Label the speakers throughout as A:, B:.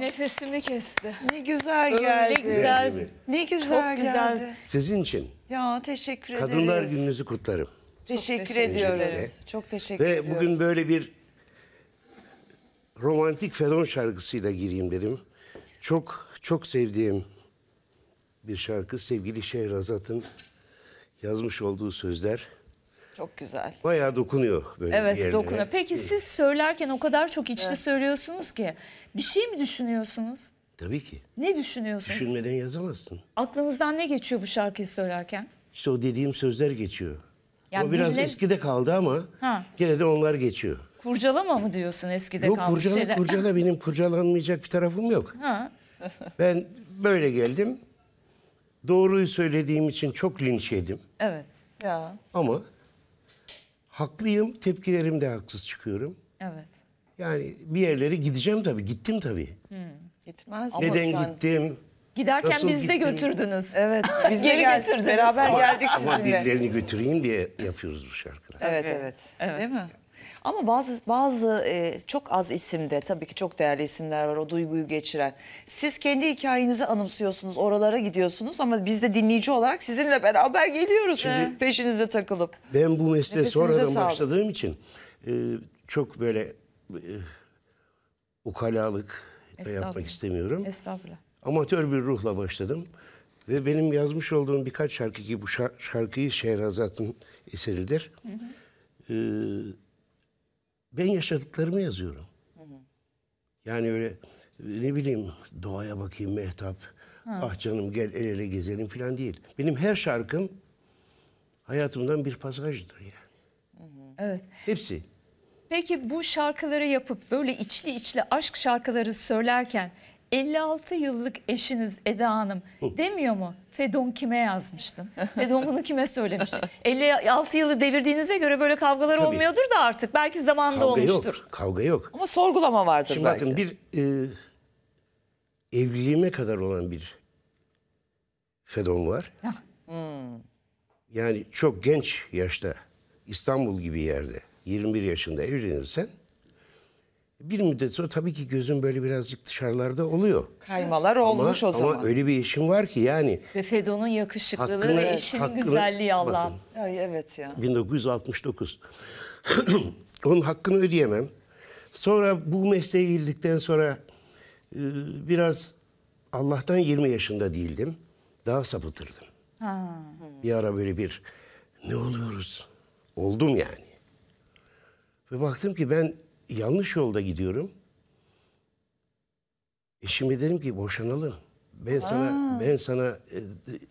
A: nefesimi kesti. Ne güzel Öyle geldi.
B: güzel.
A: Ne güzel Çok güzel.
C: geldi.
B: Sizin için
C: Ya teşekkür ederim. Kadınlar
B: Gününüzü kutlarım.
C: Teşekkür, teşekkür ediyoruz. Çok teşekkür Ve ediyoruz. bugün
B: böyle bir romantik Fedon şarkısıyla gireyim dedim. Çok çok sevdiğim bir şarkı sevgili Şehrazat'ın yazmış olduğu sözler. Çok güzel. Bayağı dokunuyor böyle Evet yerlere. dokunuyor.
A: Peki siz söylerken o kadar çok içli evet. söylüyorsunuz ki bir şey mi düşünüyorsunuz? Tabii ki. Ne düşünüyorsunuz?
B: Düşünmeden yazamazsın.
A: Aklınızdan ne geçiyor bu şarkıyı söylerken?
B: İşte o dediğim sözler geçiyor. Yani o biraz birine... eskide kaldı ama ha. gene de onlar geçiyor.
A: Kurcalama mı diyorsun eskide yok, kalmış kurcala, kurcala
B: benim kurcalanmayacak bir tarafım yok. Ha. ben böyle geldim. Doğruyu söylediğim için çok linç yedim.
C: Evet. Ya.
B: Ama haklıyım, tepkilerim de haksız çıkıyorum. Evet. Yani bir yerlere gideceğim tabii. Gittim tabii.
A: Hmm, gitmez. Neden sen... gittim? Giderken Nasıl bizi de götürdünüz. Evet, biz de gel, götürdünüz. Beraber geldik
C: sizinle. Ama dillerini
B: götüreyim diye yapıyoruz bu şarkıları.
C: Evet, evet. evet. Değil mi? Ama bazı bazı e, çok az isimde tabii ki çok değerli isimler var o duyguyu geçiren. Siz kendi hikayenizi anımsıyorsunuz, oralara gidiyorsunuz ama biz de dinleyici olarak sizinle beraber geliyoruz Şimdi, peşinizde takılıp.
B: Ben bu mesleğe sonradan sağlık. başladığım için e, çok böyle e, ukalalık da yapmak istemiyorum. Estağfurullah. Amatör bir ruhla başladım. Ve benim yazmış olduğum birkaç şarkı ki bu şarkıyı Şehrazat'ın eseridir. Hı hı. Ee, ben yaşadıklarımı yazıyorum. Yani öyle ne bileyim doğaya bakayım mehtap. Hı. Ah canım gel el ele gezelim falan değil. Benim her şarkım hayatımdan bir pasajdır yani. Evet. Hepsi.
A: Peki bu şarkıları yapıp böyle içli içli aşk şarkıları söylerken 56 yıllık eşiniz Eda Hanım demiyor mu? Fedon kime yazmıştın? Fedon bunu kime söylemiş? 56 yılı devirdiğinize göre böyle kavgalar Tabii. olmuyordur da artık. Belki zamanında kavga olmuştur.
B: Yok, kavga yok. Ama
A: sorgulama vardır Şimdi belki. bakın
B: bir e, evliliğime kadar olan bir Fedon var. Hmm. Yani çok genç yaşta İstanbul gibi yerde 21 yaşında evlenirsen bir müddet sonra tabii ki gözüm böyle birazcık dışarılarda oluyor.
A: Kaymalar ama, olmuş o zaman. Ama
B: öyle bir eşim var ki yani.
A: Ve Fedon'un
C: yakışıklılığı hakkını, ve eşinin hakkını, güzelliği Allah'ım. Evet ya.
B: 1969. Onun hakkını ödeyemem. Sonra bu mesleğe girdikten sonra e, biraz Allah'tan 20 yaşında değildim. Daha sapıtırdım. Ha. Bir ara böyle bir ne oluyoruz? Oldum yani. Ve baktım ki ben yanlış yolda gidiyorum. Eşime dedim ki boşanalım. Ben sana ben sana e,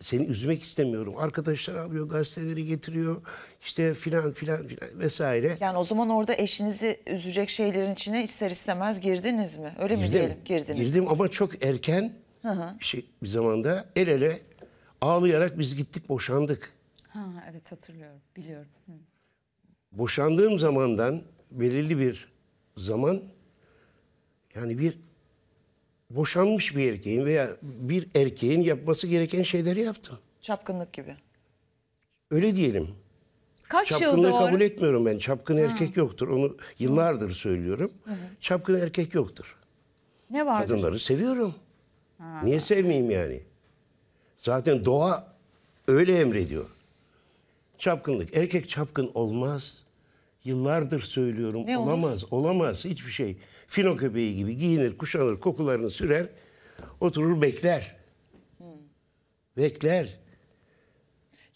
B: seni üzmek istemiyorum. Arkadaşlar alıyor gazeteleri getiriyor işte filan filan filan vesaire.
C: Yani o zaman orada eşinizi üzecek şeylerin içine ister istemez girdiniz mi? Öyle mi diyelim? Girdiniz.
B: Girdim ama çok erken Hı hı. şey bir zamanda el ele ağlayarak biz gittik boşandık.
A: Ha evet hatırlıyorum biliyorum. Hı.
B: Boşandığım zamandan belirli bir zaman yani bir boşanmış bir erkeğin veya bir erkeğin yapması gereken şeyleri yaptım.
C: Çapkınlık gibi.
B: Öyle diyelim. Kaç Çapkınlığı yıl kabul etmiyorum ben. Çapkın Hı. erkek yoktur. Onu yıllardır söylüyorum. Hı. Çapkın erkek yoktur.
A: Ne var? Kadınları seviyorum. Ha. Niye
B: sevmeyeyim yani? Zaten doğa öyle emrediyor. Çapkınlık. Erkek çapkın olmaz. Yıllardır söylüyorum ne olamaz, olur? olamaz hiçbir şey. Fino köpeği gibi giyinir, kuşanır, kokularını sürer, oturur bekler. Hmm. Bekler.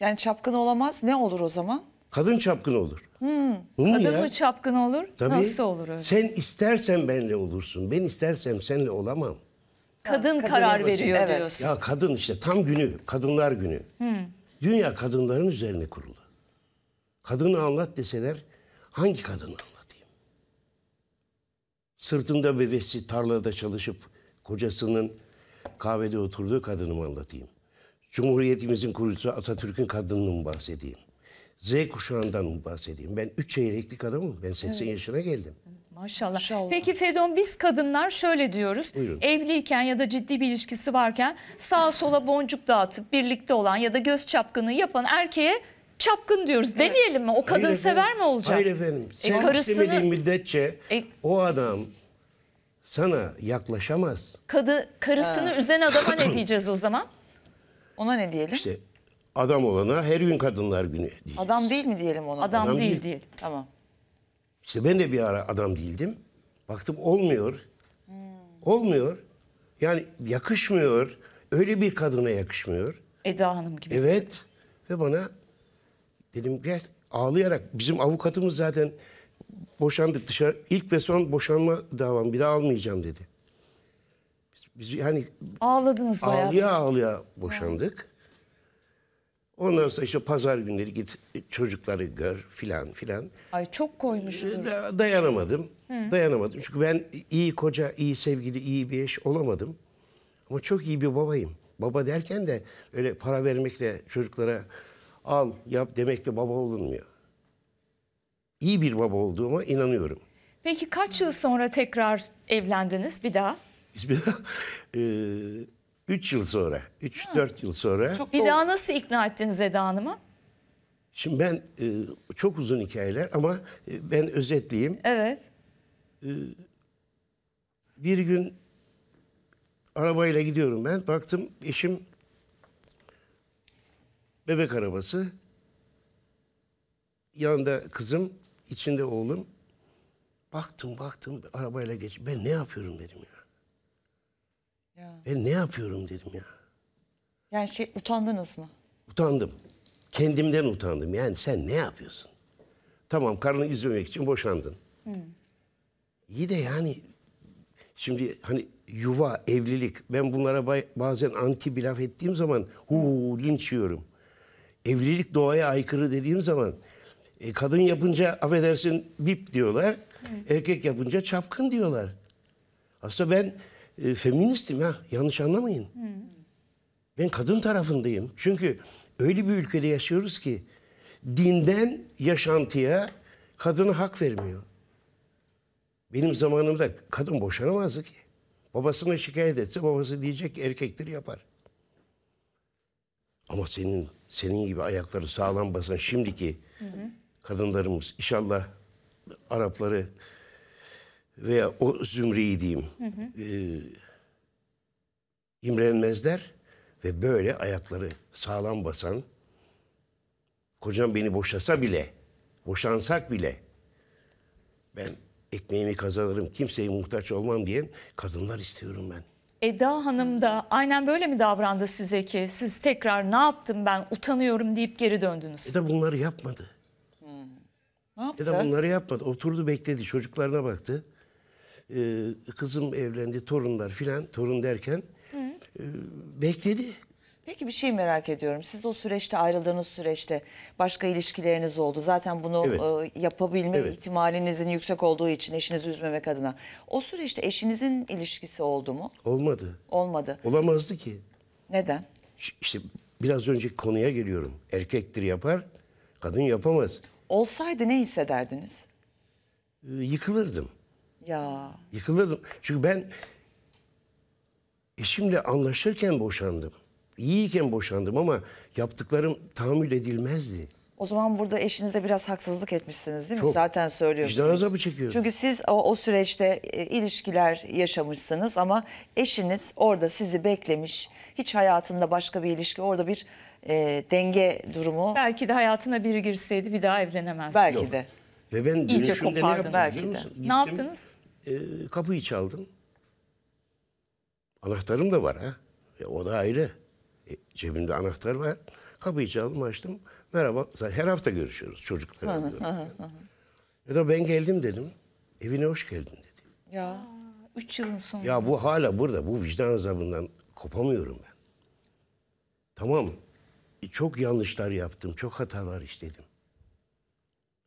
C: Yani çapkın olamaz ne olur o zaman?
B: Kadın çapkın olur.
C: Hmm. Kadın ya. mı çapkın olur? Tabii. Nasıl olur öyle?
B: Sen istersen benle olursun, ben istersem senle olamam.
A: Kadın, kadın karar olmasın. veriyor evet. diyorsun. Ya
B: kadın işte tam günü, kadınlar günü. Hmm. Dünya kadınların üzerine kurulu. Kadını anlat deseler hangi kadını anlatayım? Sırtında bebesi tarlada çalışıp kocasının kahvede oturduğu kadını mı anlatayım? Cumhuriyetimizin kurucusu Atatürk'ün kadını mı bahsedeyim? Z kuşağından mı bahsedeyim? Ben üç çeyreklik adamım. Ben 80 evet. yaşına geldim.
A: Maşallah. Maşallah. Peki Fedon biz kadınlar şöyle diyoruz. Buyurun. Evliyken ya da ciddi bir ilişkisi varken sağa sola boncuk dağıtıp birlikte olan ya da göz çapkını yapan erkeğe çapkın diyoruz demeyelim mi? O kadın Hayır efendim, sever mi olacak? Hayır efendim. Sen e, karısını... istemediğin
B: müddetçe e, o adam sana yaklaşamaz.
A: Kadı, karısını ha. üzen adama ne diyeceğiz o zaman? Ona ne diyelim? İşte
B: adam olana her gün kadınlar günü diyeceğiz.
C: Adam değil mi diyelim ona? Adam, adam değil, değil değil. Tamam.
B: İşte ben de bir ara adam değildim. Baktım olmuyor. Hmm. Olmuyor. Yani yakışmıyor. Öyle bir kadına yakışmıyor. Eda Hanım gibi. Evet. Ve bana Dedim gel ağlayarak bizim avukatımız zaten boşandık dışarı ilk ve son boşanma davam bir daha almayacağım dedi. Biz, biz yani
A: ağladınız bayağı. Ağlaya
B: ağlaya boşandık. Evet. Ondan sonra işte pazar günleri git çocukları gör filan filan.
A: Ay çok koymuştur. Ee,
B: dayanamadım. Hı. Dayanamadım. Çünkü ben iyi koca, iyi sevgili, iyi bir eş olamadım. Ama çok iyi bir babayım. Baba derken de öyle para vermekle çocuklara al yap demekle baba olunmuyor. İyi bir baba olduğuma inanıyorum.
A: Peki kaç yıl sonra tekrar evlendiniz bir daha? Bir
B: daha e, üç yıl sonra, üç ha. dört yıl sonra. Çok
A: bir daha nasıl ikna ettiniz Eda Hanım'ı?
B: Şimdi ben e, çok uzun hikayeler ama e, ben özetleyeyim. Evet. E, bir gün arabayla gidiyorum ben. Baktım eşim bebek arabası. Yanında kızım, içinde oğlum. Baktım baktım arabayla geç. Ben ne yapıyorum dedim ya. ya. Ben ne yapıyorum dedim ya.
C: Yani şey utandınız mı?
B: Utandım. Kendimden utandım. Yani sen ne yapıyorsun? Tamam karını izlemek için boşandın. Hı. Hmm. İyi de yani şimdi hani yuva, evlilik. Ben bunlara bazen anti bir laf ettiğim zaman hu linç yiyorum evlilik doğaya aykırı dediğim zaman e, kadın yapınca affedersin bip diyorlar. Evet. Erkek yapınca çapkın diyorlar. Aslında ben e, feministim ya yanlış anlamayın. Hı. Ben kadın tarafındayım. Çünkü öyle bir ülkede yaşıyoruz ki dinden yaşantıya kadına hak vermiyor. Benim zamanımda kadın boşanamazdı ki. Babasına şikayet etse babası diyecek ki erkektir yapar. Ama senin senin gibi ayakları sağlam basan şimdiki hı hı. kadınlarımız inşallah Arapları veya o zümreyi diyeyim hı hı. E, imrenmezler ve böyle ayakları sağlam basan kocam beni boşasa bile boşansak bile ben ekmeğimi kazanırım kimseye muhtaç olmam diyen kadınlar istiyorum ben.
A: Eda Hanım da aynen böyle mi davrandı size ki? Siz tekrar ne yaptım ben utanıyorum deyip geri döndünüz. Eda
B: bunları yapmadı. Hmm. Ne yaptı? Eda bunları yapmadı. Oturdu bekledi çocuklarına baktı. Ee, kızım evlendi torunlar filan torun derken Hı. e, bekledi.
C: Peki bir şey merak ediyorum. Siz o süreçte ayrıldığınız süreçte başka ilişkileriniz oldu. Zaten bunu evet. e, yapabilme evet. ihtimalinizin yüksek olduğu için eşinizi üzmemek adına. O süreçte eşinizin ilişkisi oldu mu? Olmadı. Olmadı.
B: Olamazdı ki. Neden? İşte biraz önce konuya geliyorum. Erkektir yapar, kadın yapamaz.
C: Olsaydı ne hissederdiniz?
B: E, yıkılırdım. Ya. Yıkılırdım. Çünkü ben eşimle anlaşırken boşandım iyiyken boşandım ama yaptıklarım tahammül edilmezdi.
C: O zaman burada eşinize biraz haksızlık etmişsiniz değil mi? Çok. Zaten söylüyorsunuz. Vicdan azabı çekiyorum. Çünkü siz o, o süreçte e, ilişkiler yaşamışsınız ama eşiniz orada sizi beklemiş. Hiç hayatında başka bir ilişki, orada bir e, denge durumu. Belki de hayatına biri girseydi bir daha evlenemezdi. Belki Yok. de.
B: Ve ben İyice dönüşümde ne yaptım belki biliyor musun? Gittim, ne yaptınız? E, kapıyı çaldım. Anahtarım da var ha. E, o da ayrı. E, cebimde anahtar var. Kapıyı çaldım açtım. Merhaba. Her hafta görüşüyoruz çocuklarla. ya da ben geldim dedim. Evine hoş geldin
A: dedi. Ya. Üç yılın sonra. Ya bu
B: hala burada. Bu vicdan azabından kopamıyorum ben. Tamam. E, çok yanlışlar yaptım. Çok hatalar işledim.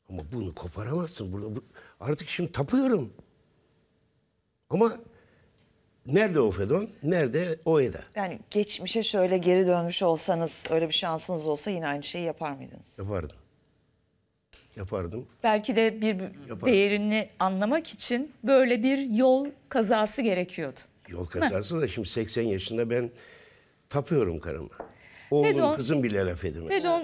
B: Ama bunu koparamazsın. Burada, bu, artık şimdi tapıyorum. Ama Nerede o Fedon? Nerede o Eda? Yani geçmişe şöyle geri dönmüş olsanız, öyle bir
C: şansınız olsa yine aynı şeyi yapar mıydınız?
B: Yapardım. Yapardım.
C: Belki de
A: bir Yapardım. değerini anlamak için böyle bir yol kazası gerekiyordu.
B: Yol kazası da şimdi 80 yaşında ben tapıyorum karıma. Oğlum Dedon, kızım bile laf edemez. Dedon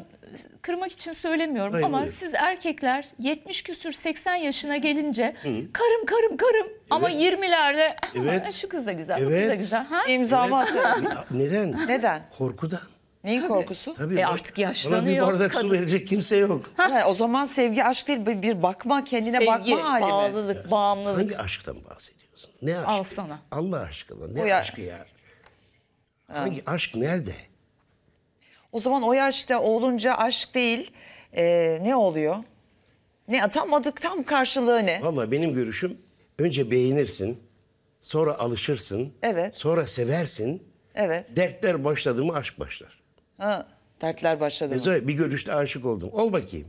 A: kırmak için söylemiyorum Hayır, ama hayır. siz erkekler 70 küsür 80 yaşına gelince karım karım karım ama 20'lerde Evet. şu kız da
C: güzel bu kız da güzel. Ha? İmzamı
B: Neden? Neden? Korkudan.
C: Neyin korkusu? Tabii. E artık yaşlanıyor Bana bir bardak su verecek
B: kimse yok.
C: Ha, o zaman sevgi aşk değil bir bir bakma kendine Sevgi, bakma hali Sevgi bağlılık, bağımlılık. Hangi
B: aşktan bahsediyorsun? Ne aşkı? Al sana. Allah aşkına ne Bu ya- aşkı ya?
C: Hangi aşk nerede? O zaman o yaşta olunca aşk değil e, ne oluyor? Ne atamadık tam karşılığı ne?
B: Valla benim görüşüm önce beğenirsin, sonra alışırsın, Evet. sonra seversin. Evet. Dertler başladı mı aşk başlar.
C: Ha, dertler başladı mı? E,
B: bir görüşte aşık oldum. Ol bakayım.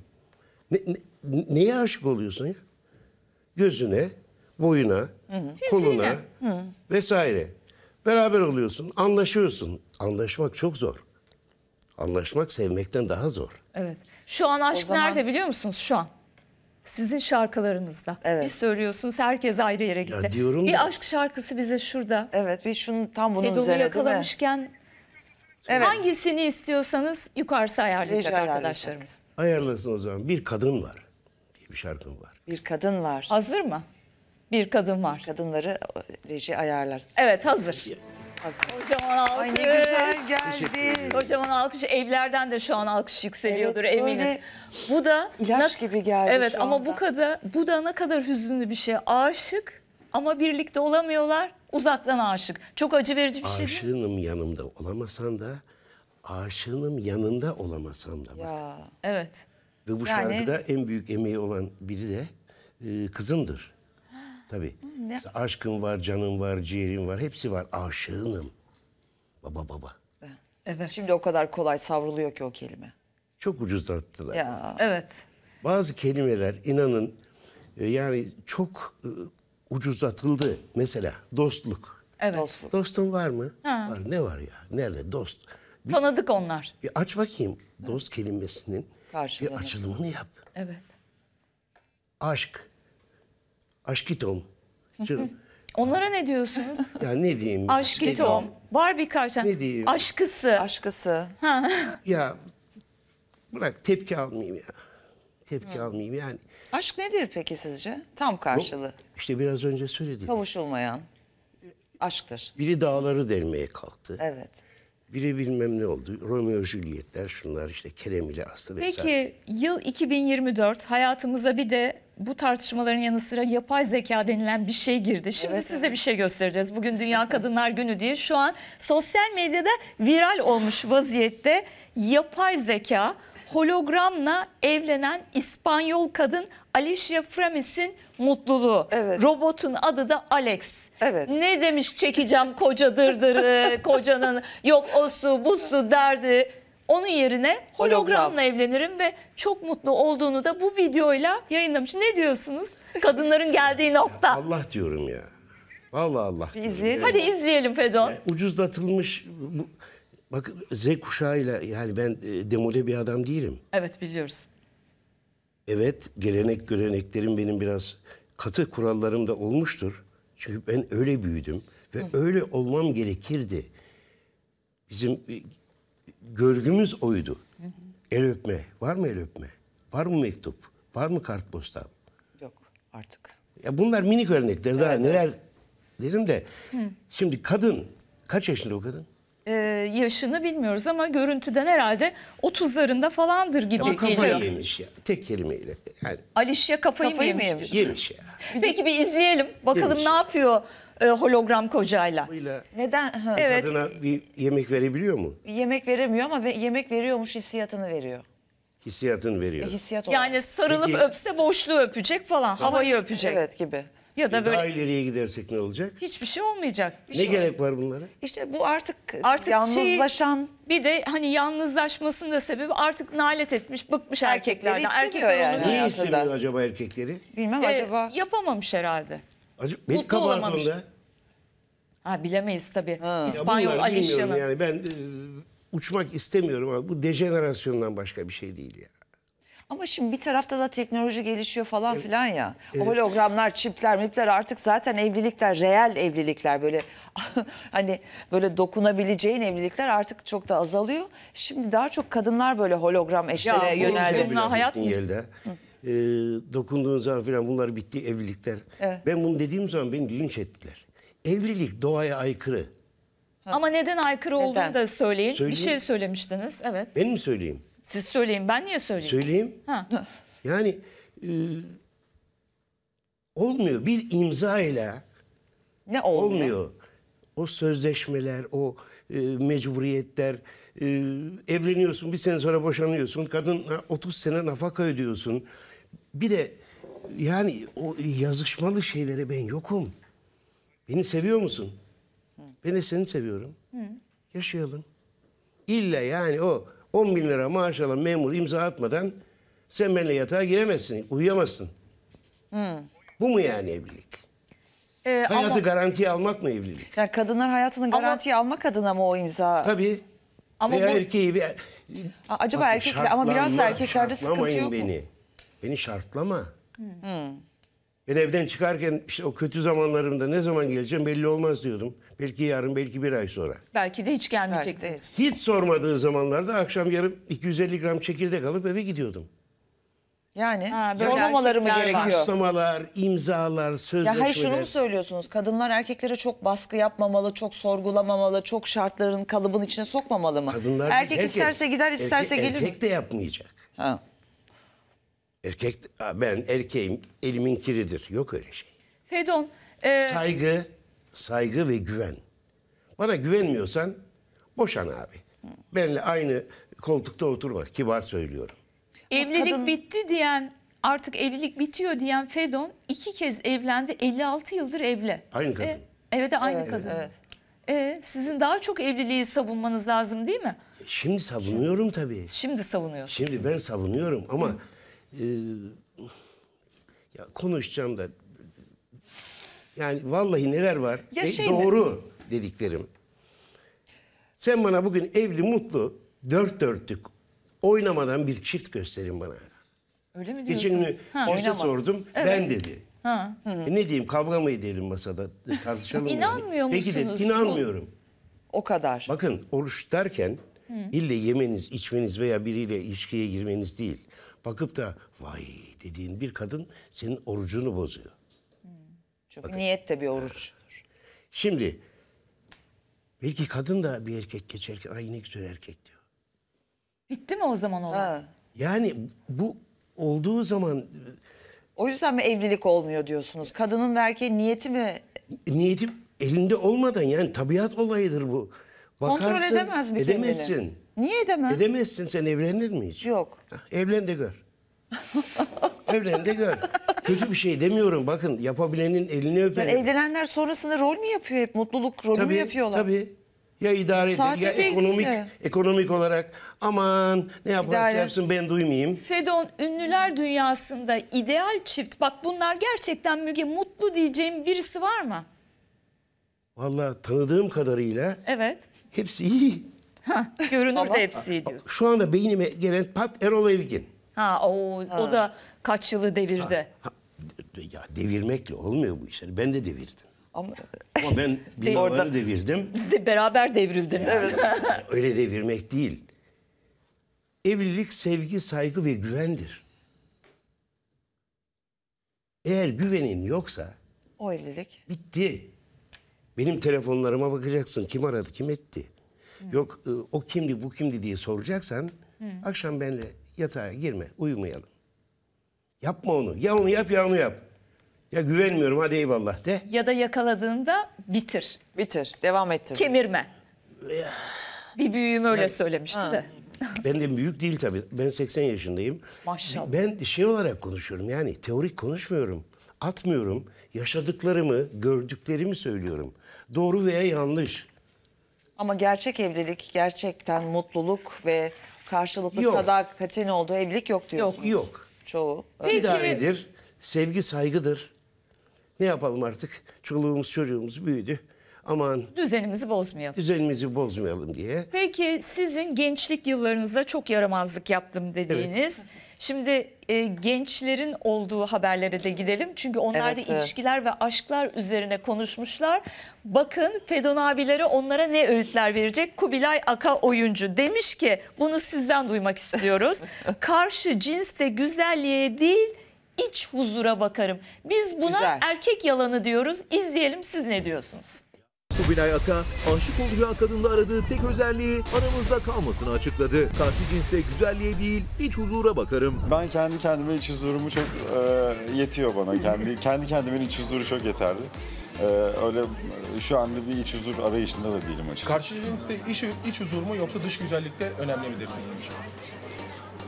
B: Ne, ne- neye aşık oluyorsun ya? Gözüne, boyuna, koluna vesaire. Beraber oluyorsun, anlaşıyorsun. Anlaşmak çok zor anlaşmak sevmekten daha zor.
A: Evet. Şu an aşk zaman... nerede biliyor musunuz şu an? Sizin şarkılarınızda. Evet. Bir söylüyorsunuz herkes ayrı yere gitti. Ya diyorum bir da... aşk şarkısı bize şurada.
C: Evet bir şunu tam bunun Fedon'u üzerine yakalamışken
A: evet. hangisini istiyorsanız
C: yukarısı ayarlayacak Rica arkadaşlarımız.
B: Ayarlasın o zaman. Bir kadın var diye bir şarkım var.
C: Bir kadın var. Hazır mı? Bir kadın var. Kadınları reji ayarlar. Evet hazır. Hazır.
A: Kocaman alkış. Ay ne güzel geldi. Kocaman alkış. Evlerden de şu an alkış yükseliyordur evet, eminiz. bu da ilaç gibi geldi Evet ama anda. bu kadar bu da ne kadar hüzünlü bir şey. Aşık ama birlikte olamıyorlar. Uzaktan aşık. Çok acı verici bir şey.
B: Aşığınım yanımda olamasan da aşığınım yanında olamasam da bak.
C: Ya. Evet.
B: Ve bu yani... şarkıda en büyük emeği olan biri de e, kızımdır. Tabii. Ne? Aşkım var, canım var, ciğerim var. Hepsi var. Aşığınım. Baba
C: baba. Evet. Şimdi o kadar kolay savruluyor ki o kelime.
B: Çok ucuzlattılar. Ya. Evet. Bazı kelimeler inanın e, yani çok e, ucuzlatıldı. Mesela dostluk. Evet. Dostluk. Dostun var mı? Ha. Var. Ne var ya? Nerede dost? Bir, Tanıdık onlar. Bir aç bakayım dost kelimesinin Karşılığını. bir açılımını yap. Evet. Aşk. Aşkitom. Şimdi,
A: Onlara ne diyorsunuz?
B: ya ne diyeyim? Aşkitom.
A: Var birkaç tane. Ne diyeyim? Aşkısı. Aşkısı. Ha.
B: Ya bırak tepki almayayım ya. Tepki almayayım yani.
C: Aşk nedir peki sizce? Tam karşılığı.
B: İşte biraz önce söyledim. Kavuşulmayan aşktır. Biri dağları delmeye kalktı. Evet. Biri bilmem ne oldu. Romeo Juliet'ler şunlar işte Kerem ile Aslı vesaire. Peki
A: yıl 2024 hayatımıza bir de bu tartışmaların yanı sıra yapay zeka denilen bir şey girdi. Şimdi evet, size evet. bir şey göstereceğiz. Bugün Dünya Kadınlar Günü diye şu an sosyal medyada viral olmuş vaziyette yapay zeka hologramla evlenen İspanyol kadın Alicia Framis'in mutluluğu. Evet. Robotun adı da Alex. Evet. Ne demiş çekeceğim koca dırdırı, kocanın yok o su bu su derdi. Onun yerine hologramla Hologram. evlenirim ve çok mutlu olduğunu da bu videoyla yayınlamış. Ne diyorsunuz? Kadınların geldiği nokta.
B: Allah diyorum ya. Allah Allah.
A: İzleyelim. Hadi izleyelim Fedon. Yani
B: ucuzlatılmış bu, bak Z kuşağıyla yani ben e, demode bir adam değilim.
A: Evet biliyoruz.
B: Evet gelenek göreneklerim benim biraz katı kurallarım da olmuştur. Çünkü ben öyle büyüdüm ve öyle olmam gerekirdi. Bizim e, görgümüz oydu. El öpme. Var mı el öpme? Var mı mektup? Var mı kartpostal? Yok artık. Ya bunlar minik örnekler daha evet. neler derim de. Hı. Şimdi kadın kaç yaşında o kadın?
A: e, yaşını bilmiyoruz ama görüntüden herhalde 30'larında falandır gibi Ama kafayı
B: yemiş ya. Tek kelimeyle. Yani
A: Alişya kafayı, Kafayı mı yemiş? yemiş? ya. Peki bir izleyelim. Bakalım Yemiş. ne yapıyor e, hologram kocayla.
C: Kafayla Neden? Evet. kadına
B: bir yemek verebiliyor mu?
C: Yemek veremiyor ama ve- yemek veriyormuş hissiyatını veriyor.
B: Hissiyatını E, veriyor. hissiyat
C: Yani sarılıp Peki. öpse
A: boşluğu öpecek falan. Havayı öpecek. Evet
B: gibi. Ya da e, böyle daha ileriye gidersek ne olacak?
A: Hiçbir şey olmayacak. Bir ne şey gerek olacak. var bunlara? İşte bu artık artık şey, yalnızlaşan şeyi, bir de hani yalnızlaşmasının da sebebi artık nalet etmiş, bıkmış erkeklerden. Erkekler istemiyor
B: yani. Niye istemiyor acaba erkekleri?
A: Bilmem ee, acaba. Yapamamış herhalde.
B: Acaba benim kabartımda.
A: Ha
C: bilemeyiz tabii. Ha. İspanyol Alişan'ın. Yani
B: ben e, uçmak istemiyorum ama bu dejenerasyondan başka bir şey değil yani.
C: Ama şimdi bir tarafta da teknoloji gelişiyor falan evet. filan ya. Evet. Hologramlar, çipler, mipler artık zaten evlilikler, reel evlilikler böyle hani böyle dokunabileceğin evlilikler artık çok da azalıyor. Şimdi daha çok kadınlar böyle hologram eşlere ya, yöneldi. Ya hayat
B: yılda. E, dokunduğun zaman filan bunlar bitti evlilikler. Evet. Ben bunu dediğim zaman beni linç ettiler. Evlilik doğaya aykırı.
A: Ha. Ama neden aykırı neden? olduğunu da söyleyin. söyleyin. Bir şey söylemiştiniz. Evet.
B: Ben mi söyleyeyim?
A: Siz söyleyin ben niye söyleyeyim? Söyleyeyim. Ha.
B: Yani e, olmuyor bir imza ile ne olmuyor? olmuyor. O sözleşmeler, o e, mecburiyetler, e, evleniyorsun bir sene sonra boşanıyorsun, kadın 30 sene nafaka ödüyorsun. Bir de yani o yazışmalı şeylere ben yokum. Beni seviyor musun? Hı. Ben de seni seviyorum. Hı. Yaşayalım. İlla yani o 10 bin lira maaş alan memur imza atmadan sen benimle yatağa giremezsin, uyuyamazsın. Hmm. Bu mu yani evlilik? Ee, Hayatı ama, garantiye almak mı evlilik?
C: Yani kadınlar hayatını garantiye ama, almak adına mı o imza? Tabii. Ama Veya bu, erkeği... Bir, acaba erkekler ama biraz da erkeklerde sıkıntı yok mu? beni.
B: Beni şartlama.
C: Hmm.
B: Ben evden çıkarken işte o kötü zamanlarımda ne zaman geleceğim belli olmaz diyordum. Belki yarın, belki bir ay sonra.
A: Belki de hiç gelmeyecektiniz.
B: Hiç sormadığı zamanlarda akşam yarım 250 gram çekirdek alıp eve gidiyordum.
C: Yani Ha, böyle sormamaları mı erkekler gerekiyor?
B: Açıklamalar, imzalar, Ya hayır şunu mu
C: söylüyorsunuz? Kadınlar erkeklere çok baskı yapmamalı, çok sorgulamamalı, çok şartların kalıbın içine sokmamalı mı?
B: Kadınlar değil, Erkek herkes. isterse gider, isterse Erkek- gelir. Erkek de yapmayacak. Ha. Erkek ben erkeğim elimin kiridir. Yok öyle şey.
A: Fedon. E... Saygı,
B: saygı ve güven. Bana güvenmiyorsan boşan abi. Benle aynı koltukta oturma. Kibar söylüyorum.
A: Evlilik kadın... bitti diyen artık evlilik bitiyor diyen Fedon iki kez evlendi 56 yıldır evli. Aynı e, kadın. E, evet de aynı evet, kadın. Evet. E, sizin daha çok evliliği savunmanız lazım değil mi?
B: Şimdi savunuyorum tabii. Şimdi savunuyorsun. Şimdi ben savunuyorum ama Hı. Ee, ya konuşacağım da yani vallahi neler var? Ya e, şey doğru mi? dediklerim. Sen bana bugün evli mutlu dört dörtlük oynamadan bir çift gösterin bana.
A: Öyle mi diyorsun? Geçen gün masa sordum evet. ben dedi.
B: Ha, hı. E ne diyeyim kavga mı edelim masada e, tartışalım mı? İnanmıyor yani. musunuz? Peki de inanmıyorum. o kadar. Bakın oruç derken hı. ille yemeniz içmeniz veya biriyle ilişkiye girmeniz değil bakıp da vay dediğin bir kadın senin orucunu bozuyor. Hmm, çok Bakın. niyet de bir oruçtur. Şimdi belki kadın da bir erkek geçerken ay ne güzel erkek diyor.
C: Bitti mi o zaman olay?
B: Yani bu olduğu zaman...
C: O yüzden mi evlilik olmuyor diyorsunuz? Kadının ve erkeğin niyeti mi?
B: Niyeti elinde olmadan yani tabiat olayıdır bu. Bakarsın, Kontrol edemez mi kendini?
C: Niye edemez?
B: Edemezsin sen evlenir mi hiç? Yok. Hah, Evlen de gör. Evlen de gör. Kötü bir şey demiyorum. Bakın yapabilenin elini öperim. Yani
C: evlenenler sonrasında rol mü yapıyor hep? Mutluluk rolü mü yapıyorlar?
B: Tabii. Ya idare eder ya bekçisi. ekonomik ekonomik olarak aman ne yaparsa İdare. yapsın ben duymayayım.
A: Fedon ünlüler dünyasında ideal çift bak bunlar gerçekten Müge mutlu diyeceğim birisi var mı?
B: Vallahi tanıdığım kadarıyla Evet. hepsi iyi.
A: Ha, görünür de hepsi
B: diyorsun. Şu anda beynime gelen pat Erol Evgin.
A: Ha, o, ha. o da kaç yılı devirdi. Ha,
B: ya devirmekle olmuyor bu işler. Ben de devirdim. Ama, Ama ben binaları orada, devirdim.
A: De beraber devrildin. Yani, evet.
B: öyle devirmek değil. Evlilik sevgi, saygı ve güvendir. Eğer güvenin yoksa
C: o evlilik
B: bitti. Benim telefonlarıma bakacaksın. Kim aradı, kim etti? Yok e, o kimdi bu kimdi diye soracaksan hmm. akşam benle yatağa girme uyumayalım. Yapma onu. Ya onu yap ya onu yap. Ya güvenmiyorum hadi eyvallah de.
A: Ya da yakaladığında bitir. Bitir. Devam ettir. Kemirme. Bir büyüğüm öyle yani, söylemişti ha. de.
B: Ben de büyük değil tabii. Ben 80 yaşındayım. Maşallah. Ben şey olarak konuşuyorum yani teorik konuşmuyorum. Atmıyorum. Yaşadıklarımı, gördüklerimi söylüyorum. Doğru veya yanlış.
C: Ama gerçek evlilik, gerçekten mutluluk ve karşılıklı Yok. sadakatin olduğu evlilik yok diyorsunuz. Yok.
B: yok. Çoğu. Öyle Peki. İdaredir, sevgi saygıdır. Ne yapalım artık? Çoluğumuz çocuğumuz büyüdü. Aman
A: Düzenimizi bozmayalım. düzenimizi
B: bozmayalım diye.
A: Peki sizin gençlik yıllarınızda çok yaramazlık yaptım dediğiniz Şimdi e, gençlerin olduğu haberlere de gidelim. Çünkü onlar evet, da evet. ilişkiler ve aşklar üzerine konuşmuşlar. Bakın Fedon abileri onlara ne öğütler verecek? Kubilay Aka oyuncu demiş ki bunu sizden duymak istiyoruz. Karşı cinste güzelliğe değil iç huzura bakarım. Biz buna Güzel. erkek yalanı diyoruz. İzleyelim siz ne diyorsunuz?
B: Kubilay Aka, aşık olacağı kadında aradığı tek özelliği aramızda kalmasını açıkladı. Karşı cinste güzelliğe değil, iç huzura bakarım. Ben kendi kendime iç huzurumu çok e, yetiyor bana. Kendi kendi kendime iç huzuru çok yeterli. Ee, öyle şu anda bir iç huzur arayışında da değilim açıkçası. Karşı
C: cinste iç, iç huzur mu yoksa dış güzellikte önemli midir sizin için?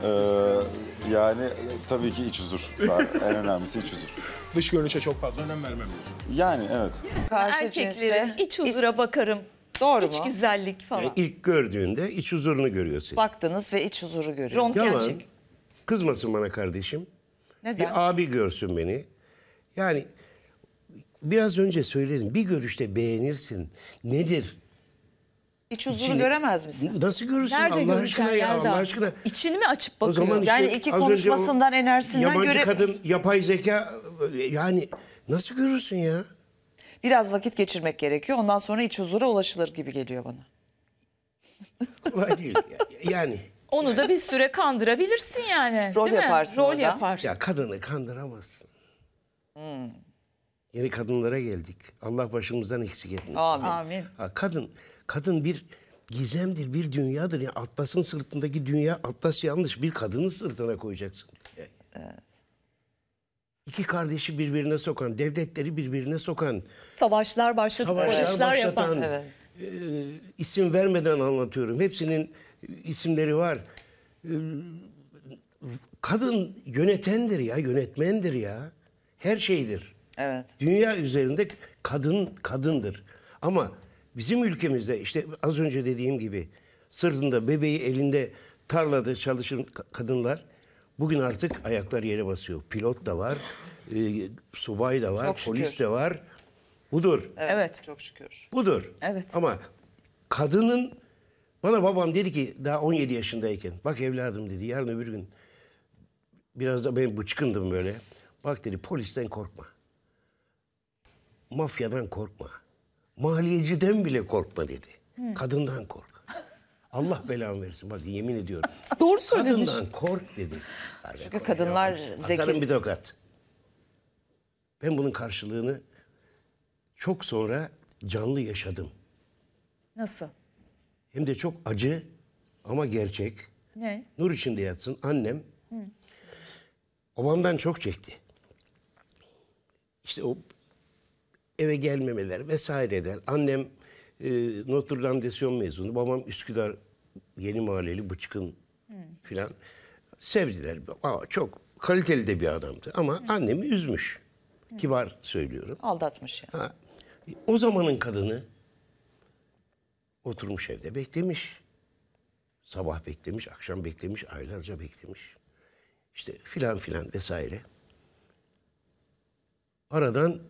C: Ee, yani tabii ki iç huzur. en önemlisi iç huzur.
B: Dış görünüşe çok fazla önem vermem diyorsun. Yani evet.
A: Karşı Erkeklerin iç huzura bakarım.
B: Doğru iç mu?
C: güzellik falan. Yani
B: ilk gördüğünde iç huzurunu görüyorsun.
C: Baktınız ve iç huzuru görüyorsunuz. Yalan.
B: Kızmasın bana kardeşim. Neden? Bir abi görsün beni. Yani biraz önce söyledim. Bir görüşte beğenirsin. Nedir?
C: İç huzuru İçini, göremez misin?
B: Nasıl görürsün Nerede Allah aşkına ya Yelda? Allah aşkına.
A: İçini mi açıp bakıyor? O zaman işte yani iki konuşmasından enerjisinden yabancı göre... Yabancı
B: kadın yapay zeka yani nasıl görürsün ya? Biraz vakit geçirmek gerekiyor. Ondan sonra iç huzura ulaşılır gibi geliyor bana. Kolay değil. Yani
A: onu yani. da bir süre kandırabilirsin yani. Rol değil yaparsın. Rol orada. yapar.
B: Ya kadını kandıramazsın. Hmm. Yeni kadınlara geldik. Allah başımızdan eksik etmesin. Amin. Amin. Ha, kadın Kadın bir gizemdir, bir dünyadır. Yani Atlas'ın sırtındaki dünya, Atlas yanlış. Bir kadının sırtına koyacaksın. Yani. İki kardeşi birbirine sokan, devletleri birbirine sokan.
A: Savaşlar başlatan. Savaşlar başlatan. evet.
B: E, isim vermeden anlatıyorum. Hepsinin isimleri var. E, kadın yönetendir ya, yönetmendir ya. Her şeydir. Evet. Dünya üzerinde kadın kadındır. Ama Bizim ülkemizde işte az önce dediğim gibi sırtında bebeği elinde tarlada çalışan kadınlar bugün artık ayaklar yere basıyor. Pilot da var, e, subay da var, polis de var. Budur.
C: Evet. evet. Çok şükür. Budur.
B: Evet. Ama kadının bana babam dedi ki daha 17 yaşındayken bak evladım dedi yarın öbür gün biraz da ben bıçkındım böyle. Bak dedi polisten korkma. Mafyadan korkma. Maliyeciden bile korkma dedi. Hı. Hmm. Kadından kork. Allah belamı versin. Bak yemin ediyorum. Doğru söylemiş. Kadından kork dedi. Hadi Çünkü kork, kadınlar ya. zeki. Atarım bir tokat. Ben bunun karşılığını çok sonra canlı yaşadım. Nasıl? Hem de çok acı ama gerçek. Ne? Nur içinde yatsın annem. Hı. Babamdan çok çekti. İşte o eve gelmemeler vesaireler. Annem e, Notre Dame de Sion mezunu, babam Üsküdar Yeni Mahalleli Bıçkın hmm. filan sevdiler. Aa, çok kaliteli de bir adamdı ama hmm. annemi üzmüş. Hmm. Kibar söylüyorum. Aldatmış yani. Ha, o zamanın kadını oturmuş evde beklemiş. Sabah beklemiş, akşam beklemiş, aylarca beklemiş. İşte filan filan vesaire. Aradan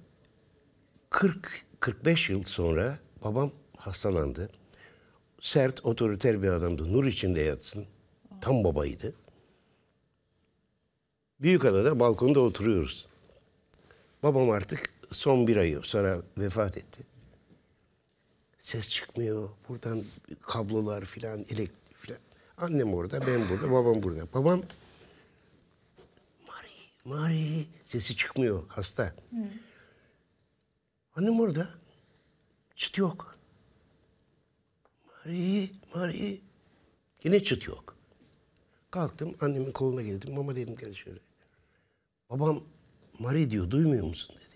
B: 40-45 yıl sonra babam hastalandı. Sert, otoriter bir adamdı. Nur içinde yatsın. Tam babaydı. Büyükada'da balkonda oturuyoruz. Babam artık son bir ayı sonra vefat etti. Ses çıkmıyor. Buradan kablolar filan, elektrik filan. Annem orada, ben burada, babam burada. Babam Mari, Mari sesi çıkmıyor hasta. Hı. Annem orada. Çıt yok. Marie Marie Yine çıt yok. Kalktım annemin koluna girdim. Mama dedim gel şöyle. Babam Marie diyor duymuyor musun dedi.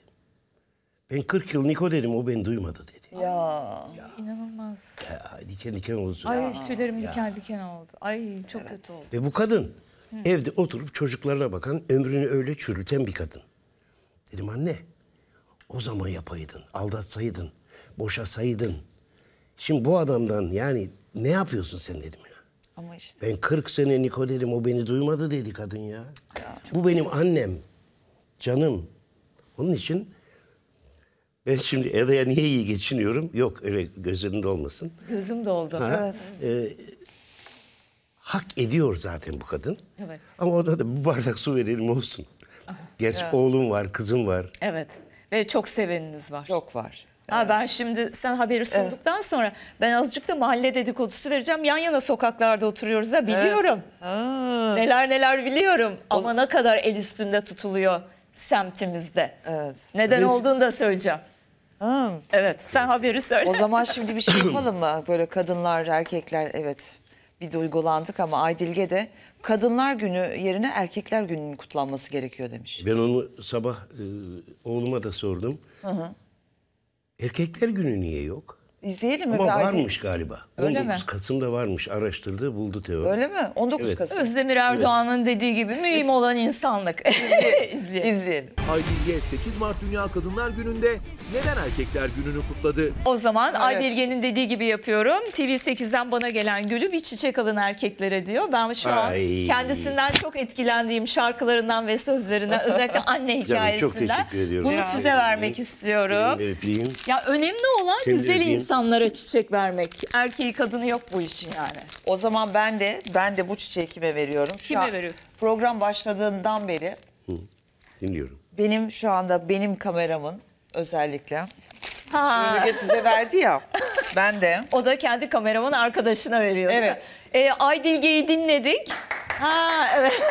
B: Ben 40 yıl Niko dedim o beni duymadı dedi. Ya, ya.
A: inanılmaz. Ya,
B: diken diken oldu. Ay ya. tüylerim
A: diken diken oldu. Ay çok evet. kötü oldu.
B: Ve bu kadın Hı. evde oturup çocuklarına bakan ömrünü öyle çürüten bir kadın. Dedim anne o zaman yapaydın, aldatsaydın, boşasaydın. Şimdi bu adamdan yani ne yapıyorsun sen dedim ya. Ama işte. Ben 40 sene Niko dedim o beni duymadı dedi kadın ya. ya bu benim annem, canım. Onun için ben şimdi Eda'ya niye iyi geçiniyorum? Yok öyle gözünde olmasın.
A: Gözüm doldu. Ha, evet.
B: E, hak ediyor zaten bu kadın. Evet. Ama o da bu bardak su verelim olsun. Ah, Gerçi evet. oğlum var, kızım var.
A: Evet. Ve çok seveniniz var. Çok var. Ha, ben şimdi sen haberi sunduktan evet. sonra ben azıcık da mahalle dedikodusu vereceğim. Yan yana sokaklarda oturuyoruz da biliyorum. Evet. Neler neler biliyorum. O... Ama ne kadar el üstünde tutuluyor semtimizde.
C: Evet. Neden Biz... olduğunu da söyleyeceğim. Ha. Evet sen haberi söyle. O zaman şimdi bir şey yapalım mı? Böyle kadınlar, erkekler evet bir duygulandık ama Aydilge de Kadınlar günü yerine erkekler gününün kutlanması gerekiyor demiş.
B: Ben onu sabah e, oğluma da sordum. Hı hı. Erkekler günü niye yok?
C: İzleyelim mi? Ama varmış
B: değil. galiba. Öyle 19 mi? Kasım'da varmış. Araştırdı, buldu teori. Öyle mi?
C: 19 evet. Kasım.
B: Özdemir Erdoğan'ın
A: evet. dediği gibi mühim olan insanlık.
B: İzleyelim. İzleyelim. Aydilge 8 Mart Dünya Kadınlar Günü'nde neden Erkekler Günü'nü kutladı?
A: O zaman evet. Aydilge'nin dediği gibi yapıyorum. TV8'den bana gelen gülü bir çiçek alın erkeklere diyor. Ben şu an Ay. kendisinden çok etkilendiğim şarkılarından ve sözlerinden özellikle anne hikayesinden. Canım, çok teşekkür ediyorum. Bunu ya. size vermek istiyorum. Ya önemli olan Senin güzel insan insanlara
C: çiçek vermek. Erkeği kadını yok bu işin yani. O zaman ben de ben de bu çiçeği kime
B: veriyorum? Şu kime
C: veriyorsun? Program başladığından beri. Hı, dinliyorum. Benim şu anda benim kameramın özellikle.
B: Ha. Şimdi size
C: verdi ya. Ben de. O da kendi kameraman arkadaşına veriyor. Evet. E, Aydilge'yi dinledik.
A: Ha evet.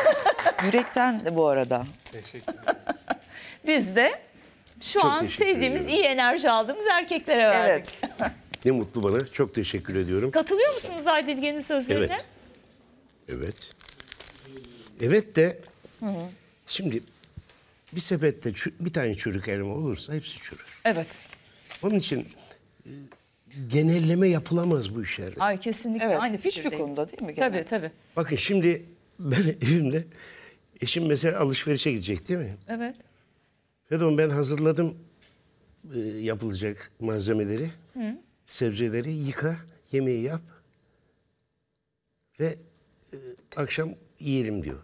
C: Yürekten bu arada. Teşekkür ederim. Biz de şu
A: Çok an sevdiğimiz ediyorum. iyi enerji aldığımız erkeklere verdik. Evet.
B: ne mutlu bana. Çok teşekkür ediyorum. Katılıyor
A: musunuz Aydilge'nin sözlerine? Evet.
B: Evet. Evet de Hı -hı. şimdi bir sepette bir tane çürük elma olursa hepsi çürür. Evet. Onun için e, genelleme yapılamaz bu işlerde.
A: Ay kesinlikle evet, aynı hiçbir konuda değil mi? Genel? Tabii tabii.
B: Bakın şimdi ben evimde eşim mesela alışverişe gidecek değil mi? Evet. Fedon ben hazırladım e, yapılacak malzemeleri. Hı. Sebzeleri yıka, yemeği yap. Ve e, akşam yiyelim diyor.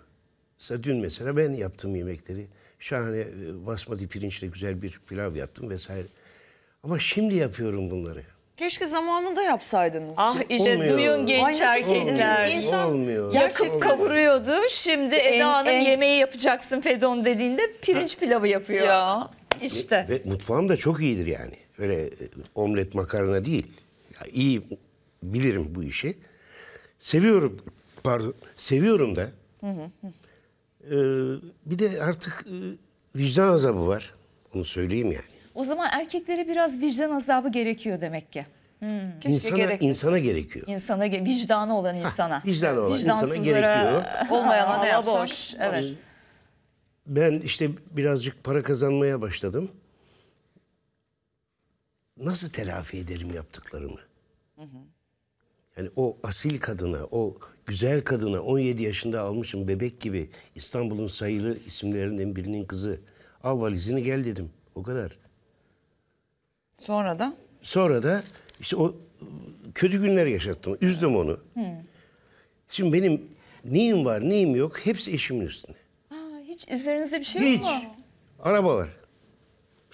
B: Mesela dün mesela ben yaptım yemekleri. Şahane e, basmati pirinçle güzel bir pilav yaptım vesaire. Ama şimdi yapıyorum bunları.
C: Keşke zamanında yapsaydınız. Ah işte Olmuyor. duyun genç Aynısı erkekler. Olmuyor. İnsan
B: Olmuyor. yakıp
A: kavuruyordu. Şimdi Eda'nın yemeği yapacaksın Fedon dediğinde pirinç ha. pilavı yapıyor.
C: Ya. İşte.
B: Ve, ve mutfağım da çok iyidir yani. Öyle e, omlet makarna değil. Ya, iyi bilirim bu işi. Seviyorum. Pardon. Seviyorum da. Hı hı. Ee, bir de artık e, vicdan azabı var. Onu söyleyeyim yani.
A: O zaman erkeklere biraz vicdan azabı gerekiyor demek ki. Hmm. Keşke
B: insana, gerekiyor.
A: İnsana ge vicdanı olan insana. Ha, vicdanı olan insana gerekiyor. Olmayana ne Boş. Evet.
B: Ben işte birazcık para kazanmaya başladım. Nasıl telafi ederim yaptıklarımı? Yani o asil kadına, o güzel kadına 17 yaşında almışım bebek gibi İstanbul'un sayılı isimlerinden birinin kızı. Al valizini gel dedim. O kadar. Sonra da? Sonra da işte o kötü günler yaşattım. Üzdüm onu. Hmm. Şimdi benim neyim var neyim yok hepsi eşimin üstünde.
A: Aa, hiç üzerinizde bir şey hiç. yok mu? Araba var.